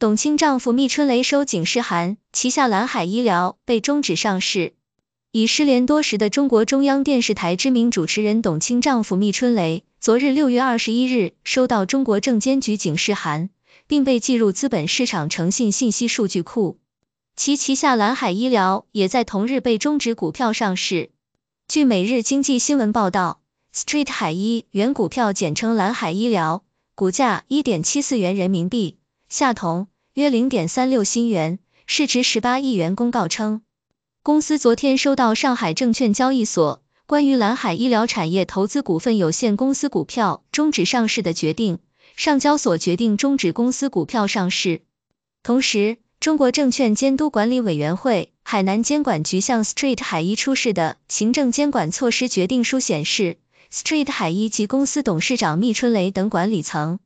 董卿丈夫密春雷收警示函，旗下蓝海医疗被终止上市。已失联多时的中国中央电视台知名主持人董卿丈夫密春雷，昨日六月二十一日收到中国证监局警示函，并被记入资本市场诚信信息数据库。其旗下蓝海医疗也在同日被终止股票上市。据《每日经济新闻》报道，Street 海医原股票简称蓝海医疗，股价一点七四元人民币。下同，约零点三六新元，市值十八亿元。公告称，公司昨天收到上海证券交易所关于蓝海医疗产业投资股份有限公司股票终止上市的决定，上交所决定终止公司股票上市。同时，中国证券监督管理委员会海南监管局向 Street 海医出示的行政监管措施决定书显示，Street 海医及公司董事长密春雷等管理层。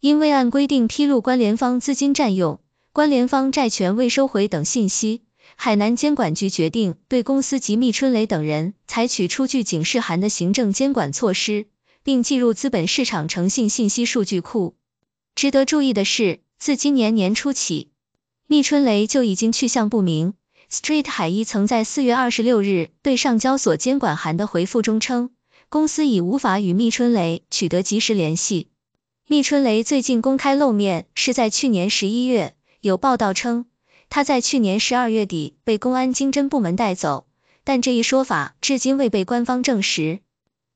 因未按规定披露关联方资金占用、关联方债权未收回等信息，海南监管局决定对公司及密春雷等人采取出具警示函的行政监管措施，并记入资本市场诚信信息数据库。值得注意的是，自今年年初起，密春雷就已经去向不明。Street 海一曾在四月二十六日对上交所监管函的回复中称，公司已无法与密春雷取得及时联系。密春雷最近公开露面是在去年十一月，有报道称他在去年十二月底被公安经侦部门带走，但这一说法至今未被官方证实。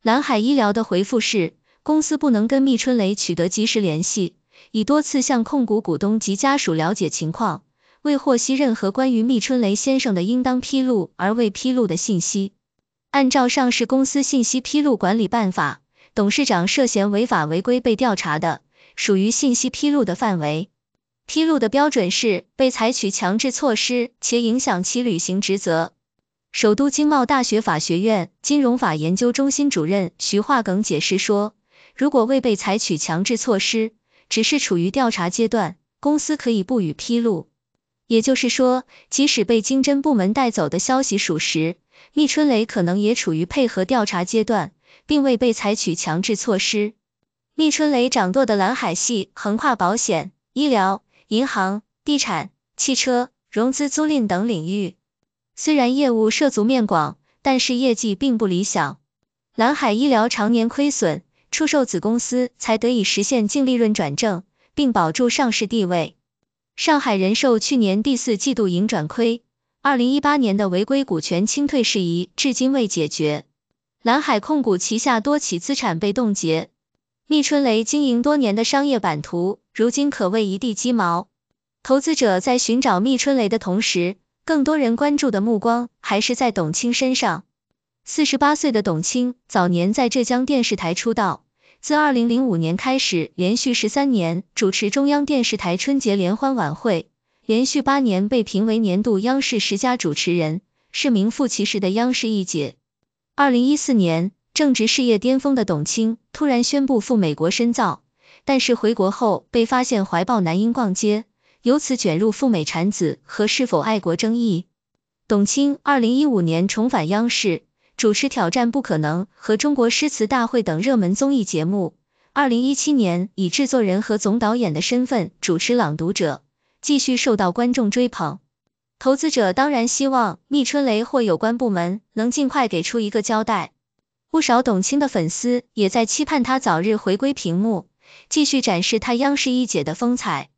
蓝海医疗的回复是，公司不能跟密春雷取得及时联系，已多次向控股股东及家属了解情况，未获悉任何关于密春雷先生的应当披露而未披露的信息。按照上市公司信息披露管理办法。董事长涉嫌违法违规被调查的，属于信息披露的范围。披露的标准是被采取强制措施且影响其履行职责。首都经贸大学法学院金融法研究中心主任徐化耿解释说，如果未被采取强制措施，只是处于调查阶段，公司可以不予披露。也就是说，即使被经侦部门带走的消息属实，聂春雷可能也处于配合调查阶段。并未被采取强制措施。密春雷掌舵的蓝海系横跨保险、医疗、银行、地产、汽车、融资租赁等领域，虽然业务涉足面广，但是业绩并不理想。蓝海医疗常年亏损，出售子公司才得以实现净利润转正，并保住上市地位。上海人寿去年第四季度盈转亏，二零一八年的违规股权清退事宜至今未解决。蓝海控股旗下多起资产被冻结，密春雷经营多年的商业版图，如今可谓一地鸡毛。投资者在寻找密春雷的同时，更多人关注的目光还是在董卿身上。四十八岁的董卿，早年在浙江电视台出道，自二零零五年开始，连续十三年主持中央电视台春节联欢晚会，连续八年被评为年度央视十佳主持人，是名副其实的央视一姐。二零一四年，正值事业巅峰的董卿突然宣布赴美国深造，但是回国后被发现怀抱男婴逛街，由此卷入赴美产子和是否爱国争议。董卿二零一五年重返央视，主持《挑战不可能》和《中国诗词大会》等热门综艺节目。二零一七年，以制作人和总导演的身份主持《朗读者》，继续受到观众追捧。投资者当然希望密春雷或有关部门能尽快给出一个交代。不少董卿的粉丝也在期盼她早日回归屏幕，继续展示她央视一姐的风采。